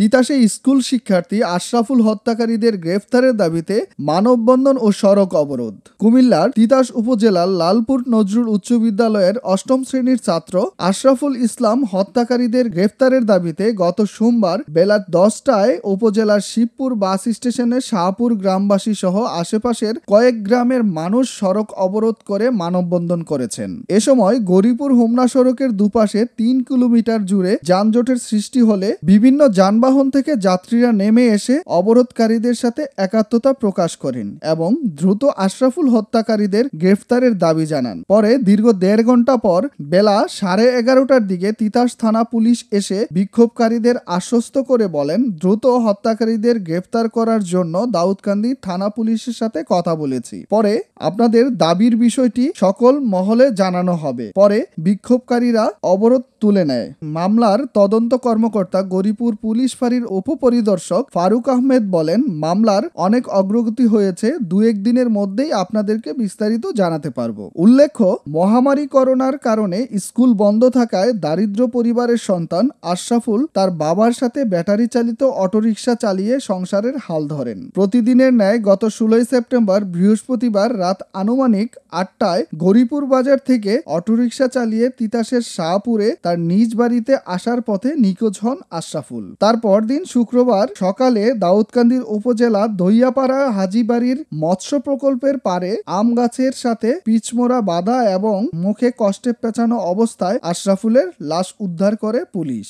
তিতাসে school শিক্ষার্থী আশরাফুল হত্যাকারীদের গ্রেফতারের দাবিতে মানববন্ধন ও সড়ক অবরোধ কুমিল্লার তিতাস উপজেলার লালপুর নজরুল উচ্চ বিদ্যালয়ের অষ্টম শ্রেণীর ছাত্র আশরাফুল ইসলাম হত্যাকারীদের গ্রেফতারের দাবিতে গত সোমবার বেলা দশটায় উপজেলার শিবপুর বাস স্টেশনে শাহপুর গ্রামবাসী সহ আশেপাশের কয়েক গ্রামের মানুষ সড়ক অবরোধ করে মানববন্ধন করেছেন এ সময় গরিপুর হোমনা সড়কের দুপাশে তিন কিলোমিটার জুড়ে যানজটের সৃষ্টি হলে বিভিন্ন যানবাহন যানবাহন থেকে যাত্রীরা নেমে এসে অবরোধকারীদের সাথে একাত্মতা প্রকাশ করেন এবং দ্রুত আশরাফুল হত্যাকারীদের গ্রেফতারের দাবি জানান পরে দীর্ঘ দেড় ঘন্টা পর বেলা সাড়ে এগারোটার দিকে তিতাস থানা পুলিশ এসে বিক্ষোভকারীদের আশ্বস্ত করে বলেন দ্রুত হত্যাকারীদের গ্রেফতার করার জন্য দাউদকান্দি থানা পুলিশের সাথে কথা বলেছি পরে আপনাদের দাবির বিষয়টি সকল মহলে জানানো হবে পরে বিক্ষোভকারীরা অবরোধ তুলে নেয় মামলার তদন্ত কর্মকর্তা গরিপুর পুলিশ পুলিশ উপপরিদর্শক ফারুক আহমেদ বলেন মামলার অনেক অগ্রগতি হয়েছে দু দিনের মধ্যেই আপনাদেরকে বিস্তারিত জানাতে পারব উল্লেখ্য মহামারী করোনার কারণে স্কুল বন্ধ থাকায় দারিদ্র পরিবারের সন্তান আশরাফুল তার বাবার সাথে ব্যাটারি চালিত অটোরিকশা চালিয়ে সংসারের হাল ধরেন প্রতিদিনের ন্যায় গত ষোলোই সেপ্টেম্বর বৃহস্পতিবার রাত আনুমানিক আটটায় গরিপুর বাজার থেকে অটোরিকশা চালিয়ে তিতাসের শাহপুরে তার নিজ বাড়িতে আসার পথে নিখোঁজ হন আশরাফুল তারপর পরদিন শুক্রবার সকালে দাউদকান্দির উপজেলা দইয়াপাড়া হাজিবাড়ির মৎস্য প্রকল্পের পারে আম গাছের সাথে পিচমোড়া বাধা এবং মুখে কষ্টে পেঁচানো অবস্থায় আশরাফুলের লাশ উদ্ধার করে পুলিশ